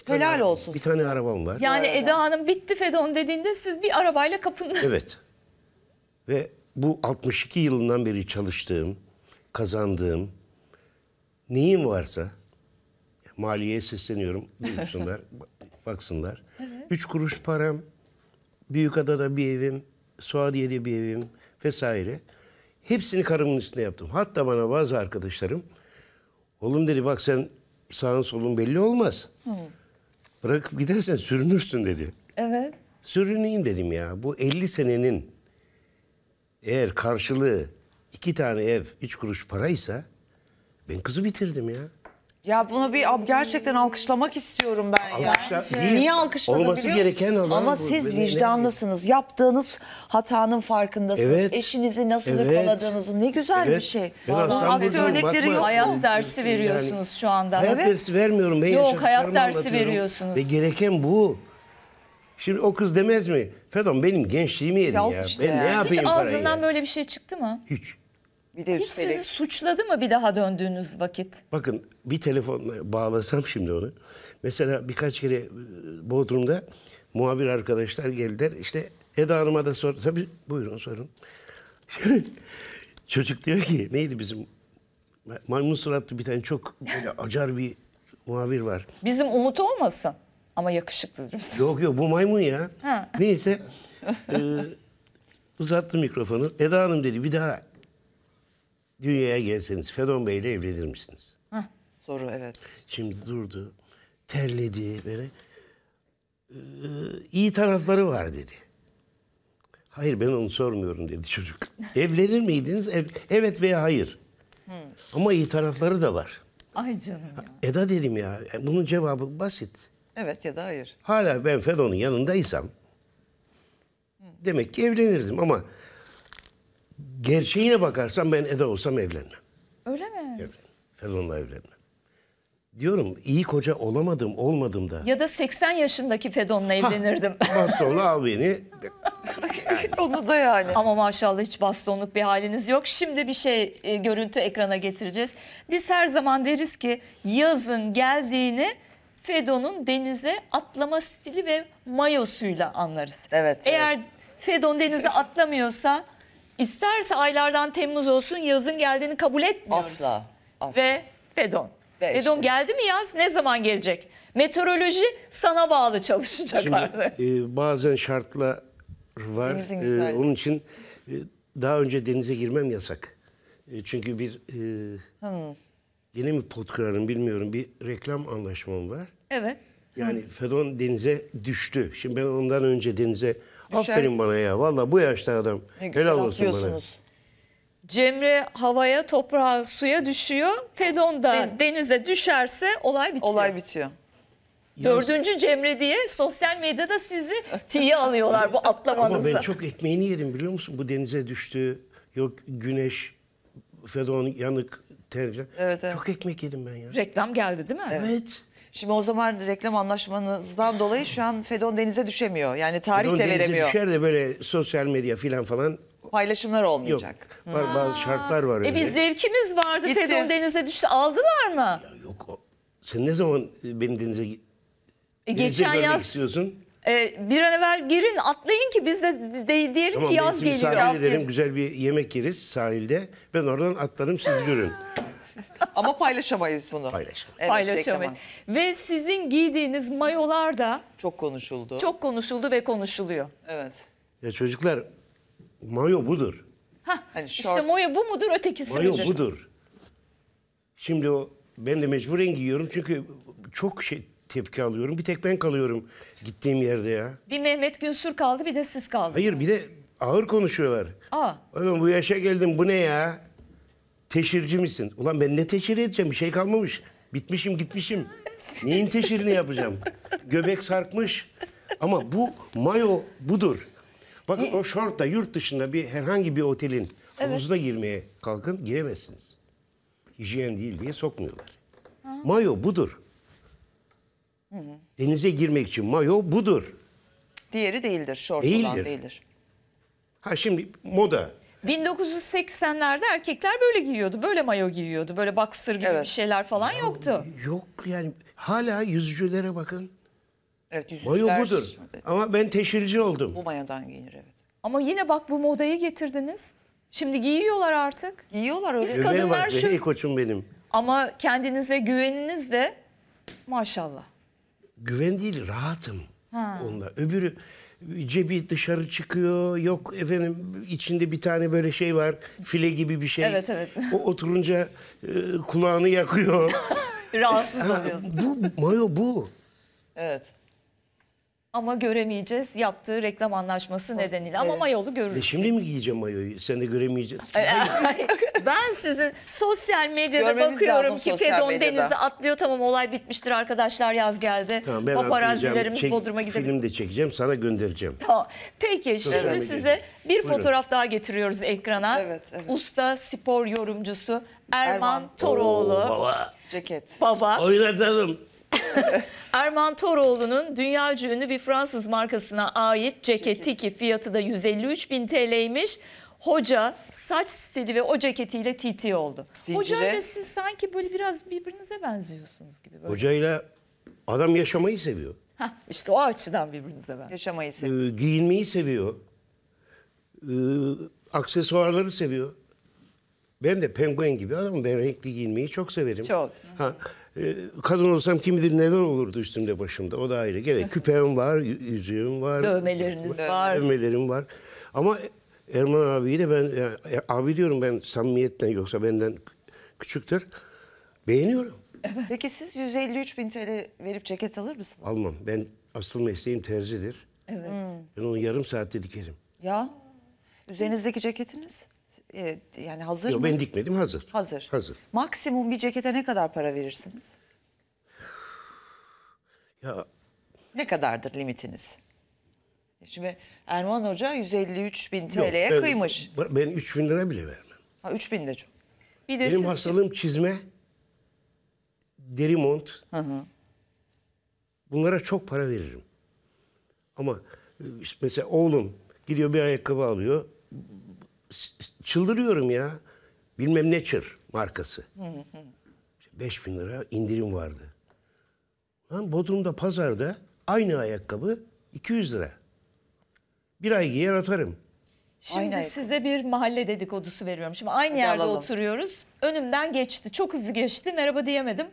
A: Bir Helal olsun. Bir size.
B: tane arabam var. Yani araba.
A: Eda Hanım bitti Fedon dediğinde siz bir arabayla kapında. Evet.
B: Ve bu 62 yılından beri çalıştığım, kazandığım neyim varsa maliyeye sesleniyorum. Buyursunlar. baksınlar. Evet. Üç kuruş param, Büyükada'da bir evim, Suadiye'de bir evim vesaire. Hepsini karımın üstüne yaptım. Hatta bana bazı arkadaşlarım, oğlum dedi bak sen sağın solun belli olmaz. Hı. Bırakıp gidersen sürünürsün dedi. Evet. Sürüneyim dedim ya. Bu 50 senenin eğer karşılığı iki tane ev, üç kuruş paraysa ben kızı bitirdim ya.
C: Ya bunu bir ab- gerçekten alkışlamak istiyorum ben ya. Değil. Niye alkışladım Olması gereken olan Ama bu. siz Benim- vicdanlısınız. Yaptığınız hatanın farkındasınız. Evet. Eşinizi nasıl Evet. ne güzel bir şey. Ben aksi örnekleri yok. Hayat dersi veriyorsunuz şu anda. Hayat dersi
B: vermiyorum. Ben Yok, hayat dersi veriyorsunuz. Ve gereken bu. Şimdi o kız demez mi? Fedon benim gençliğimi yedin ya. Yok işte Ben ya. ne Hiç yapayım parayı? ağzından
A: böyle bir şey çıktı mı? Hiç. Bir de Hiç üstelik. sizi suçladı mı bir daha döndüğünüz vakit?
B: Bakın bir telefonla bağlasam şimdi onu. Mesela birkaç kere e, Bodrum'da muhabir arkadaşlar geldiler. İşte Eda Hanım'a da sor. Tabii buyurun sorun. Çocuk diyor ki neydi bizim maymun suratlı bir tane çok böyle acar bir muhabir var.
A: Bizim Umut olmasın ama yakışıklı bizim.
B: Yok yok bu maymun ya. Ha. Neyse e, uzattı mikrofonu. Eda Hanım dedi bir daha dünyaya gelseniz Fedon Bey ile evlenir misiniz? Heh, soru evet. Şimdi durdu. Terledi böyle. Ee, iyi tarafları var dedi. Hayır ben onu sormuyorum dedi çocuk. Evlenir miydiniz? Ev, evet veya hayır. Hmm. Ama iyi tarafları da var.
C: Ay canım ya.
B: Eda dedim ya e, bunun cevabı basit.
C: Evet ya da hayır.
B: Hala ben Fedon'un yanındaysam hmm. demek ki evlenirdim ama gerçeğine bakarsan ben Eda olsam evlenmem.
A: Öyle mi? Evlenmem.
B: Fedon'la evlenmem. Diyorum iyi koca olamadım, olmadım da. Ya
A: da 80 yaşındaki Fedon'la evlenirdim.
B: Bastonla al beni.
A: Onu da yani. Ama maşallah hiç bastonluk bir haliniz yok. Şimdi bir şey e, görüntü ekrana getireceğiz. Biz her zaman deriz ki yazın geldiğini Fedon'un denize atlama stili ve mayosuyla anlarız. Evet. Eğer evet. Fedon denize atlamıyorsa İsterse aylardan Temmuz olsun yazın geldiğini kabul etmiyoruz. Asla. asla. Ve Fedon. Ve işte. Fedon geldi mi yaz ne zaman gelecek? Meteoroloji sana bağlı çalışacak Şimdi,
B: e, bazen şartla var. E, onun için e, daha önce denize girmem yasak. E, çünkü bir e, hmm. mi pot kırarım bilmiyorum bir reklam anlaşmam var. Evet. Yani hmm. Fedon denize düştü. Şimdi ben ondan önce denize Aferin bana ya. Valla bu yaşta adam. Ne Helal olsun bana.
A: Cemre havaya, toprağa, suya düşüyor. Fedon da Den denize düşerse olay bitiyor. Olay bitiyor. Dördüncü Cemre diye sosyal medyada sizi tiye alıyorlar bu atlamanızda. Ama ben çok
B: ekmeğini yedim biliyor musun? Bu denize düştü, yok güneş, fedon, yanık, tercih. Evet, evet. Çok ekmek yedim ben
C: ya. Reklam geldi değil mi? Evet. evet. Şimdi o zaman reklam anlaşmanızdan dolayı şu an Fedon denize düşemiyor. Yani tarih Fedon de denize düşer
B: de böyle sosyal medya filan falan
C: Paylaşımlar olmayacak.
B: Yok. Var, hmm. bazı şartlar var. E öyle. biz
C: zevkimiz vardı. Gitti. Fedon denize düştü. Aldılar mı? Ya yok.
B: Sen ne zaman e, beni denize, e, denize geçen görmek yaz istiyorsun?
A: e, bir an evvel girin atlayın ki biz
C: de, de- diyelim Tamam, ki yaz geliyor. Tamam, Yaz ederim.
B: Güzel bir yemek yeriz sahilde. Ben oradan atlarım siz görün.
C: Ama paylaşamayız bunu. Paylaşamayız. Evet, paylaşamayız. Ve sizin
A: giydiğiniz mayolar da
B: çok konuşuldu. Çok
A: konuşuldu ve konuşuluyor.
C: Evet.
B: Ya çocuklar mayo budur.
A: hani short... İşte mayo bu mudur ötekisi mayo midir? Mayo
B: budur. Şimdi o ben de mecburen giyiyorum çünkü çok şey tepki alıyorum. Bir tek ben kalıyorum gittiğim yerde ya.
A: Bir Mehmet Günsür kaldı bir de siz kaldınız.
B: Hayır bir de ağır konuşuyorlar. Aa. Oğlum bu yaşa geldim bu ne ya? Teşhirci misin? Ulan ben ne teşhir edeceğim? Bir şey kalmamış. Bitmişim gitmişim. Neyin teşhirini yapacağım? Göbek sarkmış. Ama bu mayo budur. Bakın o şortla yurt dışında bir herhangi bir otelin havuzuna girmeye kalkın giremezsiniz. Hijyen değil diye sokmuyorlar. Mayo budur. Denize girmek için mayo budur.
C: Diğeri değildir. Şort olan Değildir. değildir.
B: Ha şimdi moda.
A: 1980'lerde erkekler böyle giyiyordu. Böyle mayo giyiyordu. Böyle baksır gibi Evet. bir şeyler falan yoktu.
B: Yok yani hala yüzücülere bakın. Evet Boyu yüzücüler. budur. Ama ben teşhirci oldum. Bu mayadan giyinir evet.
A: Ama yine bak bu modayı getirdiniz. Şimdi giyiyorlar artık. Giyiyorlar öyle. Göbeğe kadınlar bak şu- ey
B: koçum benim.
A: Ama kendinize güveniniz de maşallah.
B: Güven değil rahatım. Ha. Onunla. Öbürü cebi dışarı çıkıyor. Yok efendim içinde bir tane böyle şey var. File gibi bir şey. Evet evet. O oturunca e, kulağını yakıyor.
A: Rahatsız oluyorsun.
B: bu mayo bu.
C: Evet
A: ama göremeyeceğiz yaptığı reklam anlaşması nedeniyle. Ama evet. mayolu görürüz. E
B: şimdi mi giyeceğim mayoyu? Sen de göremeyeceksin.
A: ben sizin sosyal medyada Görmemiz bakıyorum ki Fedon denize atlıyor. Tamam olay bitmiştir arkadaşlar yaz geldi. Tamam, ben Paparazzilerimiz Çek, Bodrum'a gidelim. Film
B: de çekeceğim sana göndereceğim.
A: Tamam. Peki sosyal şimdi medyada. size bir Buyurun. fotoğraf daha getiriyoruz ekrana. Evet, evet. Usta spor yorumcusu Erman, Erman. Toroğlu. Oo, baba. Ceket. Baba.
B: Oynatalım.
A: Erman Toroğlu'nun dünyaca ünlü bir Fransız markasına ait ceketi ki fiyatı da 153 bin TL'ymiş. Hoca saç stili ve o ceketiyle TT oldu.
B: Zincire. ile siz
A: sanki böyle biraz birbirinize benziyorsunuz gibi. Böyle.
B: ile adam yaşamayı seviyor.
A: Heh, işte o açıdan birbirinize ben. Yaşamayı
B: ee, seviyor. Ee, giyinmeyi seviyor. Ee, aksesuarları seviyor. Ben de penguen gibi adamım. Ben renkli giyinmeyi çok severim. Çok. Ha, ee, kadın olsam kim bilir neler olurdu üstümde başımda. O da ayrı. Gene küpem var, yüzüğüm var. Dövmeleriniz var. Dövmelerim var. Ama Erman abiyle ben, yani, abi diyorum ben samimiyetten yoksa benden küçüktür. Beğeniyorum.
C: Peki siz 153 bin TL verip ceket alır mısınız?
B: Almam. Ben asıl mesleğim terzidir. Evet. Hmm. Ben onu yarım saatte dikerim.
C: Ya üzerinizdeki ceketiniz? E, yani hazır Yok, mı? Ben
B: dikmedim hazır. Hazır. Hazır.
C: Maksimum bir cekete ne kadar para verirsiniz? Ya ne kadardır
B: limitiniz?
C: Şimdi Erman Hoca 153 bin TL'ye kıymış.
B: Ben 3 bin lira bile vermem. Ha, 3 bin de çok.
C: Bir de Benim hastalığım
B: için... çizme, deri mont. Hı hı. Bunlara çok para veririm. Ama e, mesela oğlum gidiyor bir ayakkabı alıyor çıldırıyorum ya. Bilmem ne çır markası. 5 bin lira indirim vardı. Lan Bodrum'da pazarda aynı ayakkabı 200 lira. Bir ay giyer atarım. Şimdi aynı size
A: ayakkabı. bir mahalle dedikodusu veriyorum. Şimdi aynı Hadi yerde alalım. oturuyoruz. Önümden geçti. Çok hızlı geçti. Merhaba diyemedim.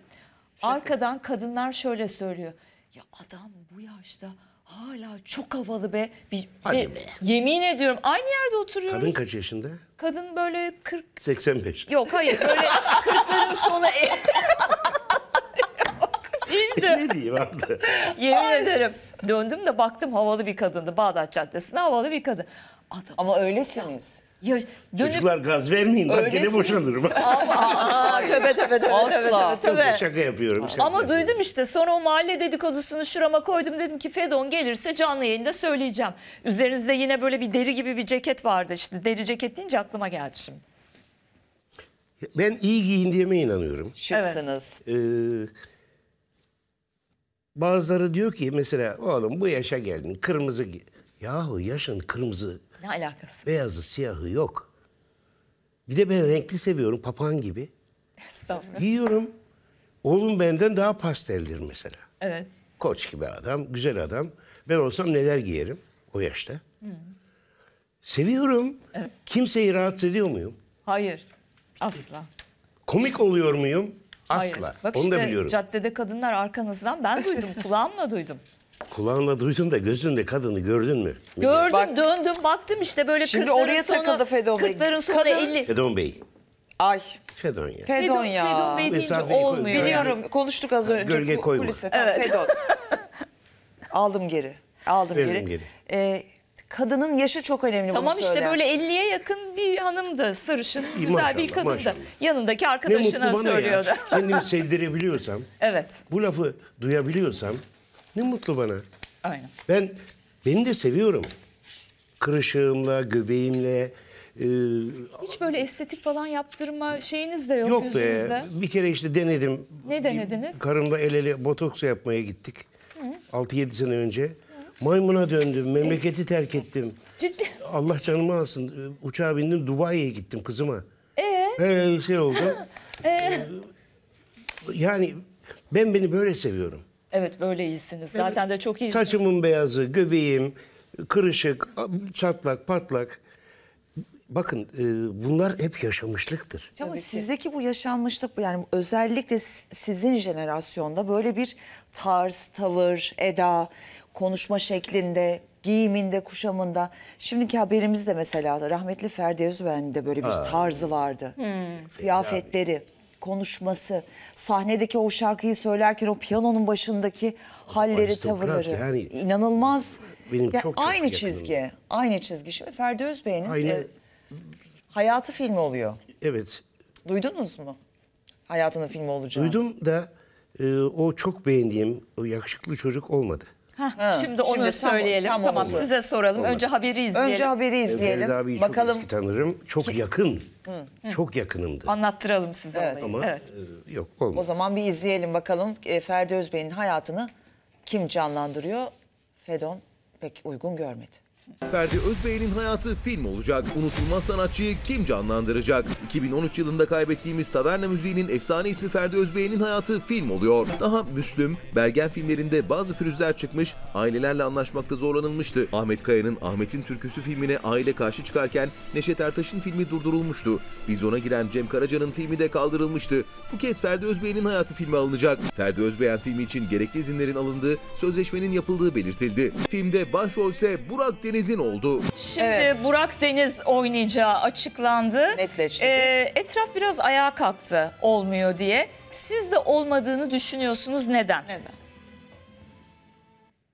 A: Arkadan kadınlar şöyle söylüyor. Ya adam bu yaşta Hala çok havalı be. Bir, Hadi be. Yemin ediyorum aynı yerde oturuyoruz. Kadın kaç yaşında? Kadın böyle 40...
B: 85.
A: Yok hayır böyle 40'ların sonu... E-
B: değildi. ne diyeyim abla?
A: Yemin ederim. Döndüm de baktım havalı bir kadındı. Bağdat Caddesi'nde havalı bir kadın. Adam, Ama öylesiniz. Ya dönüp... Çocuklar gaz vermeyin bak Öylesiniz. gene boşanırım. Ama, aa, tövbe tövbe tövbe. Asla. Tövbe, Şaka
B: yapıyorum. Şaka Ama
A: yapıyorum. duydum işte sonra o mahalle dedikodusunu şurama koydum dedim ki Fedon gelirse canlı yayında söyleyeceğim. Üzerinizde yine böyle bir deri gibi bir ceket vardı işte deri ceket deyince aklıma geldi şimdi.
B: Ben iyi giyindiğime inanıyorum. Şıksınız. Ee, bazıları diyor ki mesela oğlum bu yaşa geldin kırmızı giy. Yahu yaşın kırmızı
A: ne alakası?
B: Beyazı siyahı yok. Bir de ben renkli seviyorum papağan gibi. Estağfurullah. Yiyorum. Oğlum benden daha pasteldir mesela. Evet. Koç gibi adam, güzel adam. Ben olsam neler giyerim o yaşta. Hı. Hmm. Seviyorum. Evet. Kimseyi rahatsız ediyor muyum?
A: Hayır. Asla.
B: Komik oluyor muyum? Asla. Hayır. Bak Onu işte da biliyorum.
A: caddede kadınlar arkanızdan ben duydum, kulağımla duydum.
B: Kulağınla duydun da gözünle kadını gördün mü?
A: Gördüm Bak- döndüm
C: baktım işte böyle Şimdi kırkların oraya sonu, takıldı Fedon Bey. Kadın- 50.
B: Fedon Bey. Ay Fedon ya. Fedon ya. Fedon Bey deyince Mesafeyi olmuyor. Biliyorum
C: konuştuk az önce. Gölge ku- koyma. kuliste. Evet. Fedon. Aldım geri. Aldım Verdim geri. geri. Ee, kadının yaşı çok önemli Tamam bunu
A: işte söyleyen. böyle 50'ye yakın bir hanımdı. Sarışın, güzel bir maşallah, kadındı. maşallah. Yanındaki Ne mutlu bana ya. Kendimi
B: sevdirebiliyorsam, evet. bu lafı duyabiliyorsam ne mutlu bana. Aynen. Ben beni de seviyorum. Kırışığımla, göbeğimle, ee,
A: Hiç böyle estetik falan yaptırma şeyiniz de yok Yok be.
B: Bir kere işte denedim.
A: Ne denediniz?
B: Karımla el ele botoks yapmaya gittik. 6-7 sene önce. Maymuna döndüm. Memleketi terk ettim. Ciddi. Allah canımı alsın. E, uçağa bindim. Dubai'ye gittim kızıma. Ee? Böyle şey oldu. ee? E, yani ben beni böyle seviyorum.
A: Evet böyle iyisiniz. Zaten de çok iyisiniz. Saçımın
B: beyazı, göbeğim, kırışık, çatlak, patlak. Bakın e, bunlar hep yaşamışlıktır.
C: Ama sizdeki bu yaşanmışlık yani özellikle sizin jenerasyonda böyle bir tarz, tavır, eda, konuşma şeklinde, giyiminde, kuşamında. Şimdiki haberimizde mesela rahmetli Ferdi Özben'in de böyle bir tarzı vardı. Hmm. Kıyafetleri konuşması, sahnedeki o şarkıyı söylerken o piyanonun başındaki halleri, tavırları yani, inanılmaz. Benim yani çok, çok aynı yakınım. çizgi, aynı çizgi. Şimdi Ferdi Özbey'in aynı... e, hayatı filmi oluyor. Evet. Duydunuz mu?
B: Hayatının filmi olacağını. Duydum da e, o çok beğendiğim o yakışıklı çocuk olmadı.
C: Heh, Ha, şimdi onu şimdi söyleyelim. tam tamam oldu. size soralım. Önce haberi izleyelim.
A: Önce
B: haberi izleyelim. Feride abiyi Bakalım. çok eski tanırım. Çok yakın. Çok yakınımdı.
C: Anlattıralım size Evet. olayı. Ama Evet. e, yok O zaman bir izleyelim bakalım e, Ferdi Özbey'in hayatını kim canlandırıyor? Fedon pek uygun görmedi.
B: Ferdi Özbey'in hayatı film olacak. Unutulmaz sanatçıyı kim canlandıracak? 2013 yılında kaybettiğimiz Taverna Müziği'nin efsane ismi Ferdi Özbey'in hayatı film oluyor. Daha Müslüm, Bergen filmlerinde bazı pürüzler çıkmış, ailelerle anlaşmakta zorlanılmıştı. Ahmet Kaya'nın Ahmet'in Türküsü filmine aile karşı çıkarken Neşet Ertaş'ın filmi durdurulmuştu. Vizyona giren Cem Karaca'nın filmi de kaldırılmıştı. Bu kez Ferdi Özbey'in hayatı filmi alınacak. Ferdi Özbeyen filmi için gerekli izinlerin alındığı, sözleşmenin yapıldığı belirtildi. Filmde başrolse Burak Deniz Deniz'in oldu. Şimdi
A: evet. Burak Deniz oynayacağı açıklandı. Netleşti. Ee, etraf biraz ayağa kalktı olmuyor diye. Siz de olmadığını düşünüyorsunuz neden? Neden?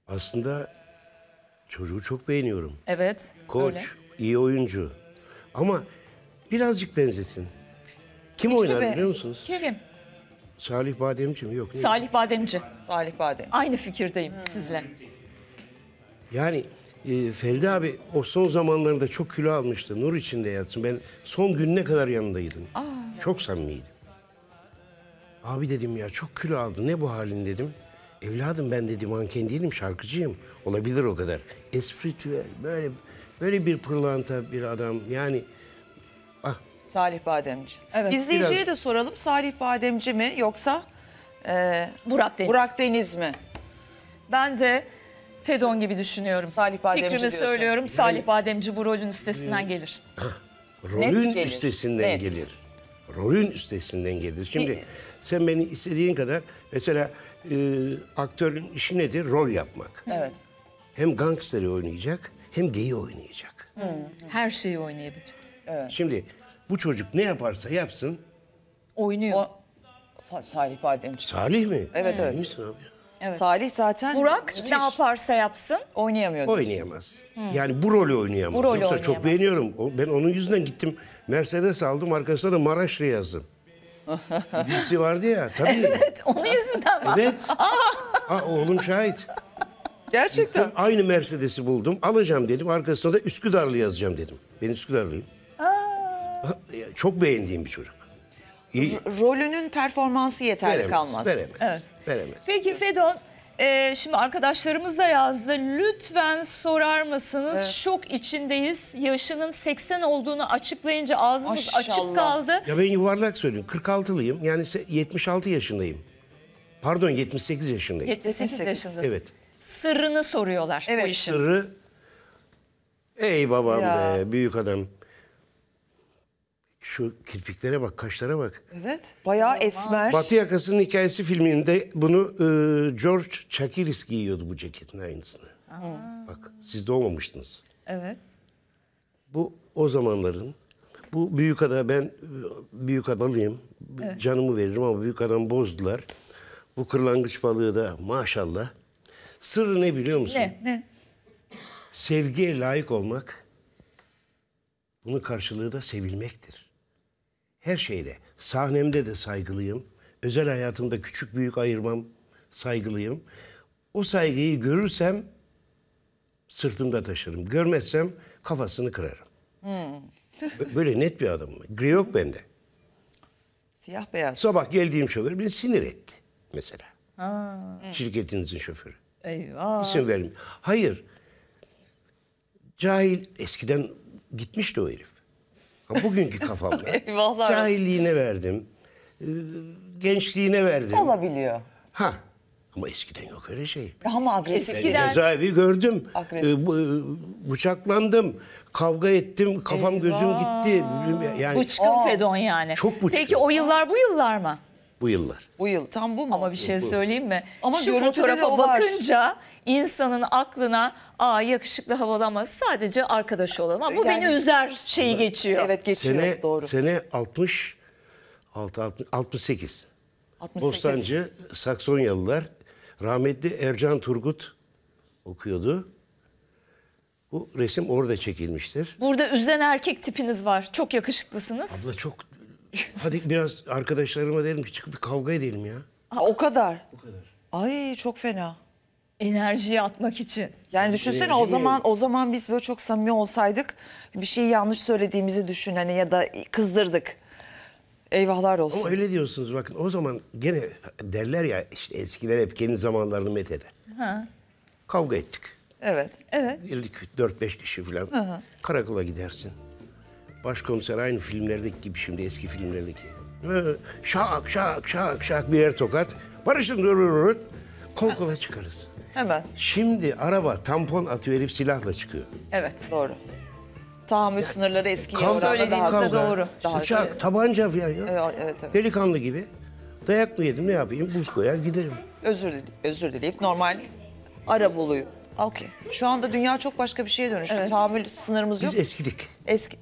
B: Aslında çocuğu çok beğeniyorum. Evet. Koç, öyle. iyi oyuncu. Ama birazcık benzesin. Kim Hiç oynar biliyor musunuz? Kerim. Salih Bademci mi? Yok. Salih
C: Bademci. Salih Bademci.
A: Aynı fikirdeyim hmm. sizle.
B: Yani e, ee, Ferdi abi o son zamanlarda çok kilo almıştı. Nur içinde yatsın. Ben son gününe kadar yanındaydım. Aa. Çok samimiydim. Abi dedim ya çok kilo aldı. Ne bu halin dedim. Evladım ben dedim manken değilim şarkıcıyım. Olabilir o kadar. Espritüel böyle böyle bir pırlanta bir adam yani. Ah. Salih Bademci. Evet. İzleyiciye biraz...
C: de soralım Salih Bademci mi yoksa e, Burak Deniz. Burak Deniz mi? Ben de Fedon gibi düşünüyorum. Salih Bademci Fikrimi diyorsun. söylüyorum. Salih Bademci
A: bu rolün üstesinden gelir.
B: rolün gelir. üstesinden Net. gelir. Rolün üstesinden gelir. Şimdi Bir- sen beni istediğin kadar mesela e, aktörün işi nedir? Rol yapmak. Evet. Hem gangsteri oynayacak hem geyi oynayacak. Her
A: şeyi oynayabilir.
B: Şimdi bu çocuk ne yaparsa yapsın
C: Oynuyor. O Salih Bademci. Salih mi? Evet, evet. İyi misin abi? Evet. Salih zaten... Burak müthiş. ne yaparsa yapsın. Oynayamıyor Oynayamaz. Hı.
B: Yani bu rolü oynayamaz. Bu rolü Yoksa oynayamaz. çok beğeniyorum. Ben onun yüzünden gittim Mercedes aldım arkasına da Maraşlı yazdım. Dizisi vardı ya tabii. Evet
A: onun yüzünden var. Evet.
B: Aa, oğlum şahit. Gerçekten. Gittim, aynı Mercedes'i buldum alacağım dedim arkasına da Üsküdarlı yazacağım dedim. Ben Üsküdarlıyım. Aa. Çok beğendiğim bir çocuk
C: rolünün performansı yeterli veremez, kalmaz. Veremez, evet. veremez. Peki Fedon,
A: e, şimdi arkadaşlarımız da yazdı. Lütfen sorar mısınız? Evet. Şok içindeyiz. Yaşının 80 olduğunu açıklayınca ağzımız Aşşallah. açık kaldı. Ya ben
B: yuvarlak söylüyorum. 46'lıyım. Yani 76 yaşındayım. Pardon 78 yaşındayım. 78, 78. yaşındasın. Evet.
A: Sırrını soruyorlar evet. bu işin. Sırrı.
B: Ey babam ya. be büyük adam. Şu kirpiklere bak, kaşlara bak.
C: Evet, bayağı esmer. Batı
B: Yakası'nın hikayesi filminde bunu e, George Chakiris giyiyordu bu ceketin aynısını.
C: Aa. Bak,
B: siz de olmamıştınız. Evet. Bu o zamanların, bu büyük ada ben e, büyük adalıyım. Evet. Canımı veririm ama büyük adam bozdular. Bu kırlangıç balığı da maşallah. Sırrı ne biliyor musun? Ne? ne? Sevgiye layık olmak, bunun karşılığı da sevilmektir her şeyle. Sahnemde de saygılıyım. Özel hayatımda küçük büyük ayırmam saygılıyım. O saygıyı görürsem sırtımda taşırım. Görmezsem kafasını kırarım. Hmm. Böyle net bir adamım. Gri yok bende. Siyah beyaz. Sabah geldiğim şoför beni sinir etti mesela. Ha. Şirketinizin şoförü.
C: Eyvah. İsim
B: vermiyor. Hayır. Cahil eskiden gitmişti o herif bugünkü kafamla. Eyvallah. Cahilliğine verdim. Ee, gençliğine verdim. Olabiliyor. Ha. Ama eskiden yok öyle şey.
C: Ama agresif Eskiden- Cezaevi
B: gördüm. Agresif. Ee, e, bıçaklandım. Kavga ettim. Kafam gözüm gitti. Yani Bıçkın
A: fedon yani. Çok bıçkın. Peki o yıllar bu yıllar mı? Bu yıllar. Bu yıl tam bu mu? Ama bir şey söyleyeyim mi? Ama Şu fotoğrafa bakınca insanın aklına aa yakışıklı havalanmaz sadece arkadaş olalım. Ama bu Yani- beni üzer şeyi geçiyor. Evet
C: geçiyor
B: Sene, doğru. sene 60, 6, 68.
C: 68. Bostancı
B: Saksonyalılar rahmetli Ercan Turgut okuyordu. Bu resim orada çekilmiştir.
A: Burada üzen erkek tipiniz var. Çok yakışıklısınız.
B: Abla çok Hadi biraz arkadaşlarıma derim ki çıkıp bir kavga edelim ya.
C: Ha, o kadar. O kadar. Ay çok fena. Enerjiyi atmak için. Yani düşünsene Enerji o zaman mi? o zaman biz böyle çok samimi olsaydık bir şeyi yanlış söylediğimizi düşün hani ya da kızdırdık. Eyvahlar olsun. Ama öyle
B: diyorsunuz bakın o zaman gene derler ya işte eskiler hep kendi zamanlarını metheder. Ha. Kavga ettik.
C: Evet. Evet. Girdik
B: 4-5 kişi falan. Aha. Karakola gidersin. Başkomiser aynı filmlerdeki gibi şimdi eski filmlerdeki. Ee, şak şak şak şak bir yer tokat. Barışın durururut. Kol kola çıkarız. Hemen. Şimdi araba tampon atıyor herif silahla çıkıyor.
C: Evet doğru. Tahammül sınırları eskiye kavga, oranla daha kavga, doğru. Daha bıçak, da,
B: tabanca falan ya. Evet, evet, Delikanlı gibi. Dayak mı yedim ne yapayım? Buz koyar giderim.
C: Özür, özür dileyip normal ara buluyu. Okey. Şu anda dünya çok başka bir şeye dönüştü. Evet. Tahammül sınırımız yok. Biz
B: eskidik. Eski.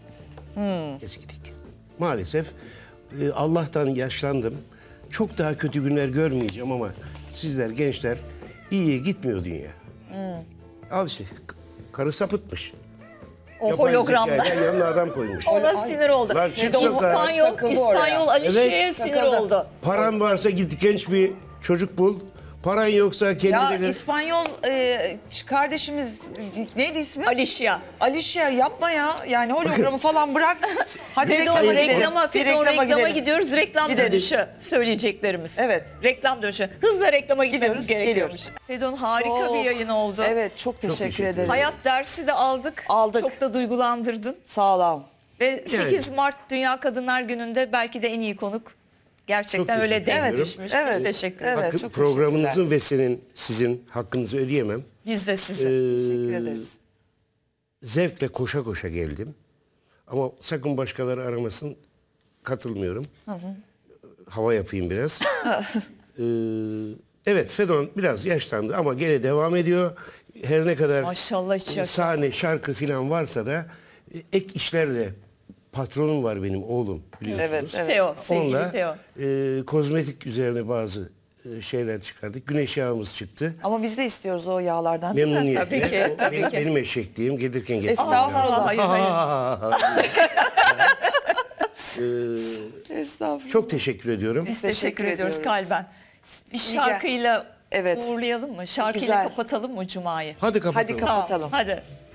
B: Hmm. Eskidik. Maalesef e, Allah'tan yaşlandım. Çok daha kötü günler görmeyeceğim ama sizler gençler iyiye gitmiyor dünya. Hmm. Al işte karı sapıtmış. O hologramda. Zekayla, yanına adam koymuş. Ona
A: sinir oldu. Lan
B: İspanyol,
C: İspanyol Alişe'ye evet. sinir oldu.
B: Paran varsa git genç bir çocuk bul. Paran yoksa kendine... Ya
C: İspanyol e, kardeşimiz neydi ismi? Alişya. Alişya yapma ya. Yani hologramı falan bırak. Hadi Fedon, reklama, reklama, Fedon, reklama, reklama gidiyoruz. Reklam gidelim. dönüşü
A: söyleyeceklerimiz. Evet. Reklam dönüşü. Hızla reklama gidiyoruz, gerekiyormuş. Fedon harika çok, bir yayın oldu. Evet çok teşekkür, çok teşekkür ederiz. Hayat dersi de aldık. Aldık. Çok da duygulandırdın. Sağ ol. Ve 8 evet. Mart Dünya Kadınlar Günü'nde belki de en iyi konuk Gerçekten öyle denk düşmüş. Evet. Teşekkür ederim. Evet, çok programınızın
B: ve senin, sizin hakkınızı ödeyemem.
A: Biz de size ee, teşekkür ederiz.
B: Zevkle koşa koşa geldim. Ama sakın başkaları aramasın. Katılmıyorum. Hı hı. Hava yapayım biraz. ee, evet Fedon biraz yaşlandı ama gene devam ediyor. Her ne kadar Maşallah sahne, şarkı filan varsa da e, ek işler de patronum var benim oğlum biliyorsunuz. Evet, evet. Teo, Onunla E, kozmetik üzerine bazı e, şeyler çıkardık. Güneş yağımız çıktı. Ama
C: biz de istiyoruz o yağlardan. Memnuniyetle. Tabii ki. tabii benim, ki. benim
B: eşekliğim gelirken getirdim. Estağfurullah. Hayır, hayır. ee, Estağfurullah. Çok teşekkür ediyorum. Biz teşekkür, teşekkür ediyoruz, ediyoruz
A: kalben. Bir şarkıyla evet. uğurlayalım mı? Şarkıyla Güzel. kapatalım mı Cuma'yı? Hadi kapatalım. Hadi kapatalım. Tamam, hadi.